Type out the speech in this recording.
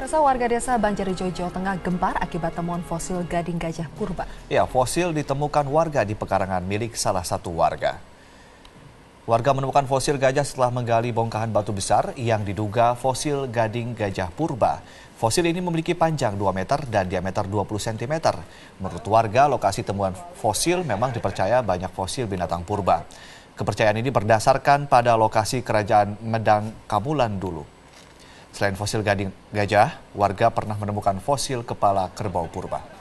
Pemirsa warga desa Banjarijo Jawa Tengah gempar akibat temuan fosil gading gajah purba. Ya, fosil ditemukan warga di pekarangan milik salah satu warga. Warga menemukan fosil gajah setelah menggali bongkahan batu besar yang diduga fosil gading gajah purba. Fosil ini memiliki panjang 2 meter dan diameter 20 cm. Menurut warga, lokasi temuan fosil memang dipercaya banyak fosil binatang purba. Kepercayaan ini berdasarkan pada lokasi kerajaan Medang Kamulan dulu. Selain fosil gading gajah, warga pernah menemukan fosil kepala kerbau purba.